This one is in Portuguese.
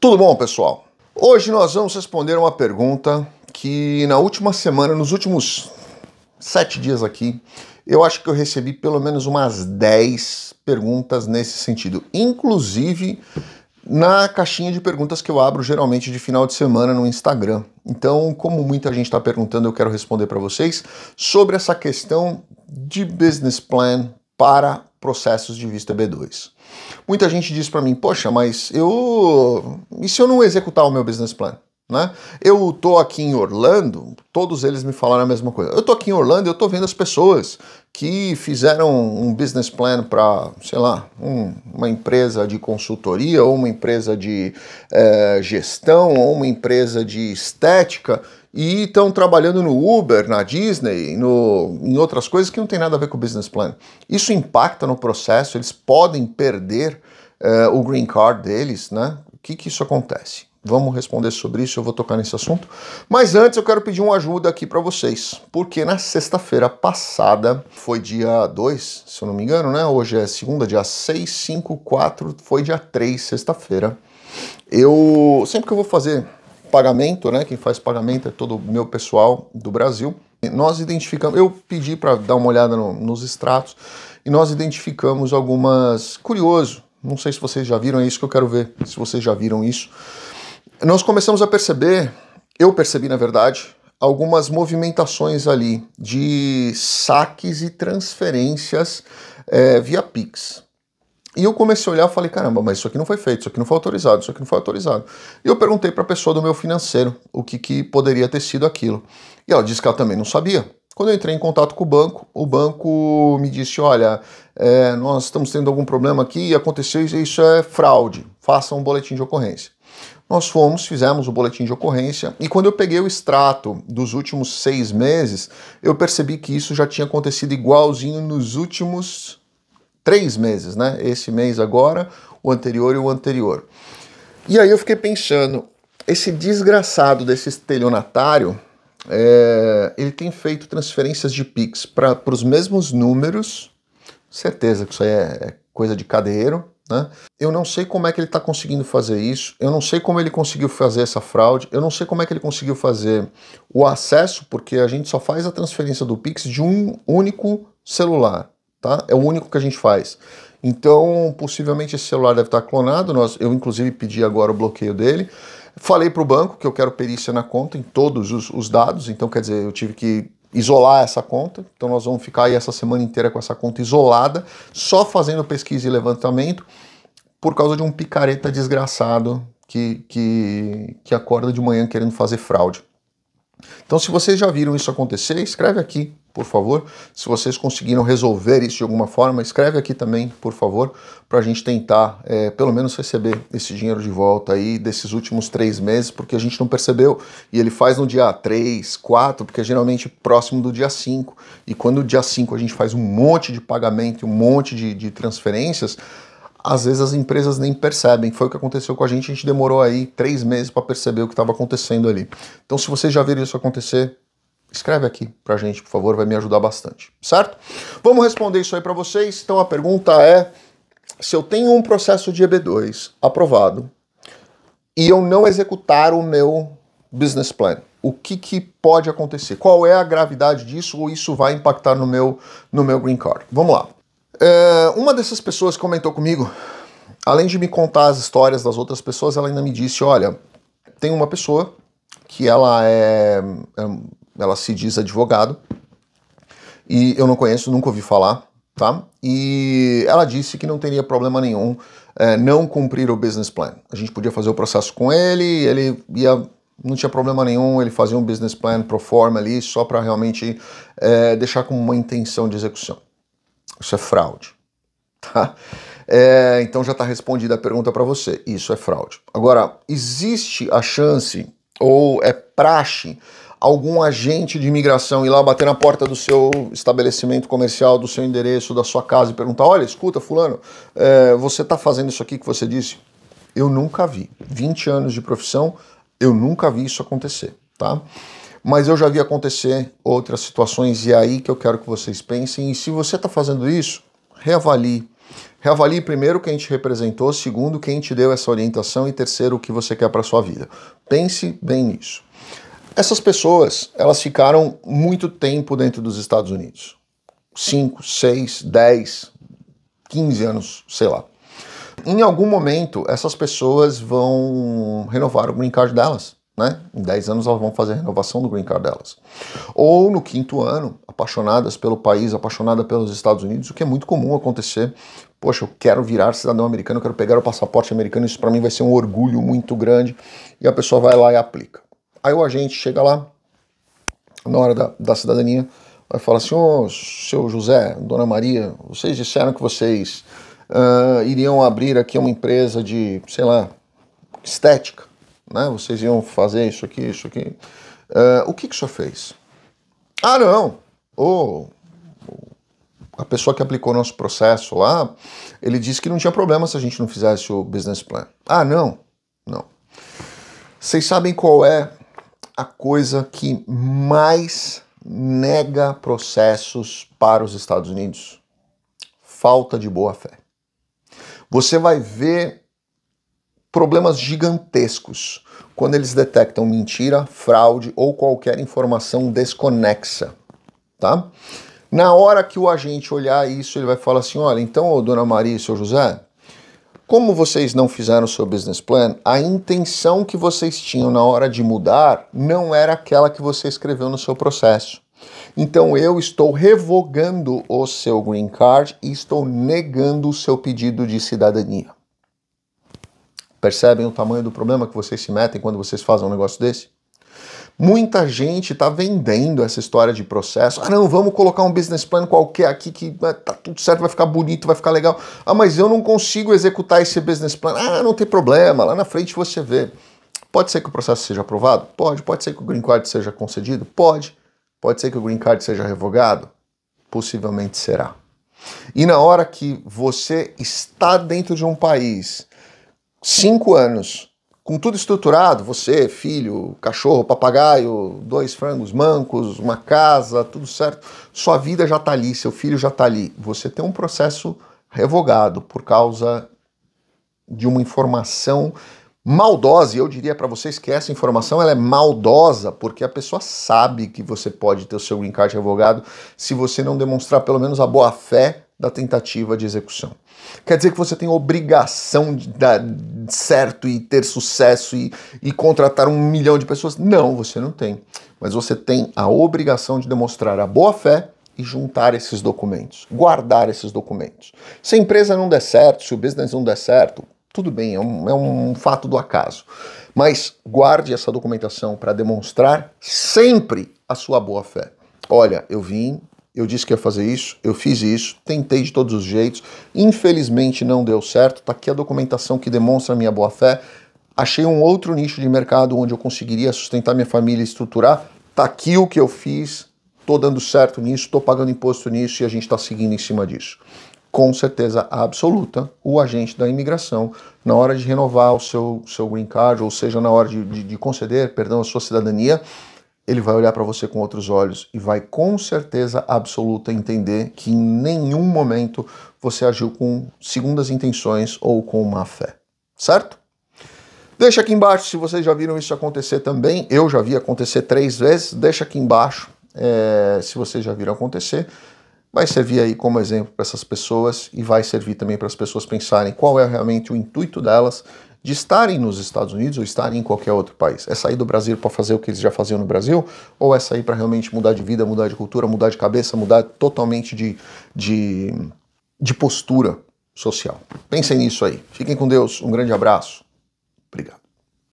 Tudo bom, pessoal? Hoje nós vamos responder uma pergunta que na última semana, nos últimos sete dias aqui, eu acho que eu recebi pelo menos umas dez perguntas nesse sentido, inclusive na caixinha de perguntas que eu abro geralmente de final de semana no Instagram. Então, como muita gente está perguntando, eu quero responder para vocês sobre essa questão de business plan para processos de vista B2. Muita gente diz para mim, poxa, mas eu. E se eu não executar o meu business plan? Né? Eu tô aqui em Orlando, todos eles me falaram a mesma coisa. Eu tô aqui em Orlando, eu tô vendo as pessoas que fizeram um business plan para, sei lá, um, uma empresa de consultoria, ou uma empresa de é, gestão, ou uma empresa de estética, e estão trabalhando no Uber, na Disney, no, em outras coisas que não tem nada a ver com o business plan. Isso impacta no processo, eles podem perder uh, o green card deles, né? O que, que isso acontece? Vamos responder sobre isso, eu vou tocar nesse assunto. Mas antes eu quero pedir uma ajuda aqui para vocês, porque na sexta-feira passada, foi dia 2, se eu não me engano, né? Hoje é segunda, dia 6, 5, 4, foi dia 3, sexta-feira. Eu sempre que eu vou fazer pagamento, né? Quem faz pagamento é todo o meu pessoal do Brasil. E nós identificamos, eu pedi para dar uma olhada no, nos extratos e nós identificamos algumas. Curioso, não sei se vocês já viram, é isso que eu quero ver, se vocês já viram isso. Nós começamos a perceber, eu percebi na verdade, algumas movimentações ali de saques e transferências é, via Pix. E eu comecei a olhar e falei, caramba, mas isso aqui não foi feito, isso aqui não foi autorizado, isso aqui não foi autorizado. E eu perguntei para a pessoa do meu financeiro o que, que poderia ter sido aquilo. E ela disse que ela também não sabia. Quando eu entrei em contato com o banco, o banco me disse: olha, é, nós estamos tendo algum problema aqui e aconteceu isso, isso é fraude, faça um boletim de ocorrência. Nós fomos, fizemos o boletim de ocorrência e quando eu peguei o extrato dos últimos seis meses, eu percebi que isso já tinha acontecido igualzinho nos últimos três meses, né? Este mês agora, o anterior e o anterior. E aí eu fiquei pensando, esse desgraçado desse estelionatário, é, ele tem feito transferências de Pix para os mesmos números, certeza que isso aí é, é coisa de cadeiro, né? Eu não sei como é que ele está conseguindo fazer isso, eu não sei como ele conseguiu fazer essa fraude, eu não sei como é que ele conseguiu fazer o acesso, porque a gente só faz a transferência do Pix de um único celular tá? É o único que a gente faz. Então, possivelmente esse celular deve estar clonado. Nós, eu, inclusive, pedi agora o bloqueio dele. Falei para o banco que eu quero perícia na conta em todos os, os, dados. Então, quer dizer, eu tive que isolar essa conta. Então, nós vamos ficar aí essa semana inteira com essa conta isolada, só fazendo pesquisa e levantamento, por causa de um picareta desgraçado que, que, que acorda de manhã querendo fazer fraude. Então, se vocês já viram isso acontecer, escreve aqui por favor. Se vocês conseguiram resolver isso de alguma forma, escreve aqui também, por favor, para a gente tentar é, pelo menos receber esse dinheiro de volta aí desses últimos três meses, porque a gente não percebeu. E ele faz no dia 3, 4, porque é geralmente próximo do dia 5. E quando o dia 5 a gente faz um monte de pagamento, um monte de, de transferências, às vezes as empresas nem percebem. Foi o que aconteceu com a gente, a gente demorou aí três meses para perceber o que estava acontecendo ali. Então, se vocês já viram isso acontecer, Escreve aqui pra gente, por favor, vai me ajudar bastante, certo? Vamos responder isso aí para vocês. Então a pergunta é: se eu tenho um processo de EB2 aprovado e eu não executar o meu business plan, o que, que pode acontecer? Qual é a gravidade disso ou isso vai impactar no meu, no meu green card? Vamos lá. É, uma dessas pessoas comentou comigo, além de me contar as histórias das outras pessoas, ela ainda me disse: olha, tem uma pessoa que ela é, é ela se diz advogado, e eu não conheço, nunca ouvi falar, tá? E ela disse que não teria problema nenhum é, não cumprir o business plan. A gente podia fazer o processo com ele, ele ia não tinha problema nenhum ele fazia um business plan pro forma ali só para realmente é, deixar com uma intenção de execução. Isso é fraude, tá? É, então já está respondida a pergunta para você. Isso é fraude. Agora, existe a chance ou é praxe algum agente de imigração ir lá bater na porta do seu estabelecimento comercial, do seu endereço, da sua casa e perguntar: olha, escuta, Fulano, é, você está fazendo isso aqui que você disse? Eu nunca vi. 20 anos de profissão, eu nunca vi isso acontecer, tá? Mas eu já vi acontecer outras situações e é aí que eu quero que vocês pensem. E se você está fazendo isso, reavalie. Reavalie primeiro quem te representou, segundo quem te deu essa orientação e terceiro o que você quer para sua vida. Pense bem nisso. Essas pessoas, elas ficaram muito tempo dentro dos Estados Unidos. 5, 6, 10, 15 anos, sei lá. Em algum momento, essas pessoas vão renovar o green card delas. Né? Em 10 anos elas vão fazer a renovação do green card delas. Ou no quinto ano, apaixonadas pelo país, apaixonada pelos Estados Unidos, o que é muito comum acontecer. Poxa, eu quero virar cidadão americano, eu quero pegar o passaporte americano, isso para mim vai ser um orgulho muito grande. E a pessoa vai lá e aplica. Aí o agente chega lá, na hora da, da cidadania, vai falar assim: Ô, oh, seu José, dona Maria, vocês disseram que vocês uh, iriam abrir aqui uma empresa de, sei lá, estética, né? Vocês iam fazer isso aqui, isso aqui. Uh, o que, que o senhor fez? Ah, não! Ô. Oh, a pessoa que aplicou nosso processo lá, ele disse que não tinha problema se a gente não fizesse o business plan. Ah, não, não. Vocês sabem qual é a coisa que mais nega processos para os Estados Unidos? Falta de boa-fé. Você vai ver problemas gigantescos quando eles detectam mentira, fraude ou qualquer informação desconexa, tá? Na hora que o agente olhar isso, ele vai falar assim: olha, então, ô dona Maria e seu José, como vocês não fizeram o seu business plan, a intenção que vocês tinham na hora de mudar não era aquela que você escreveu no seu processo. Então eu estou revogando o seu green card e estou negando o seu pedido de cidadania. Percebem o tamanho do problema que vocês se metem quando vocês fazem um negócio desse? Muita gente está vendendo essa história de processo. Ah, não, vamos colocar um business plan qualquer aqui que ah, tá tudo certo, vai ficar bonito, vai ficar legal. Ah, mas eu não consigo executar esse business plan. Ah, não tem problema, lá na frente você vê. Pode ser que o processo seja aprovado? Pode. Pode ser que o green card seja concedido? Pode. Pode ser que o green card seja revogado? Possivelmente será. E na hora que você está dentro de um país cinco anos com tudo estruturado, você, filho, cachorro, papagaio, dois frangos mancos, uma casa, tudo certo, sua vida já está ali, seu filho já está ali. Você tem um processo revogado por causa de uma informação maldosa, e eu diria para vocês que essa informação ela é maldosa, porque a pessoa sabe que você pode ter o seu green card revogado se você não demonstrar pelo menos a boa fé da tentativa de execução. Quer dizer que você tem obrigação de dar certo e ter sucesso e, e contratar um milhão de pessoas? Não, você não tem. Mas você tem a obrigação de demonstrar a boa fé e juntar esses documentos, guardar esses documentos. Se a empresa não der certo, se o business não der certo, tudo bem, é um, é um fato do acaso. Mas guarde essa documentação para demonstrar sempre a sua boa fé. Olha, eu vim eu disse que ia fazer isso, eu fiz isso, tentei de todos os jeitos, infelizmente não deu certo, está aqui a documentação que demonstra a minha boa-fé, achei um outro nicho de mercado onde eu conseguiria sustentar minha família e estruturar, está aqui o que eu fiz, estou dando certo nisso, estou pagando imposto nisso e a gente está seguindo em cima disso. Com certeza absoluta, o agente da imigração, na hora de renovar o seu, seu green card, ou seja, na hora de, de, de conceder, perdão, a sua cidadania, ele vai olhar para você com outros olhos e vai com certeza absoluta entender que em nenhum momento você agiu com segundas intenções ou com má fé, certo? Deixa aqui embaixo se vocês já viram isso acontecer também. Eu já vi acontecer três vezes. Deixa aqui embaixo é, se vocês já viram acontecer. Vai servir aí como exemplo para essas pessoas e vai servir também para as pessoas pensarem qual é realmente o intuito delas de estarem nos Estados Unidos ou estarem em qualquer outro país? É sair do Brasil para fazer o que eles já faziam no Brasil? Ou é sair para realmente mudar de vida, mudar de cultura, mudar de cabeça, mudar totalmente de, de, de postura social? Pensem nisso aí. Fiquem com Deus. Um grande abraço. Obrigado.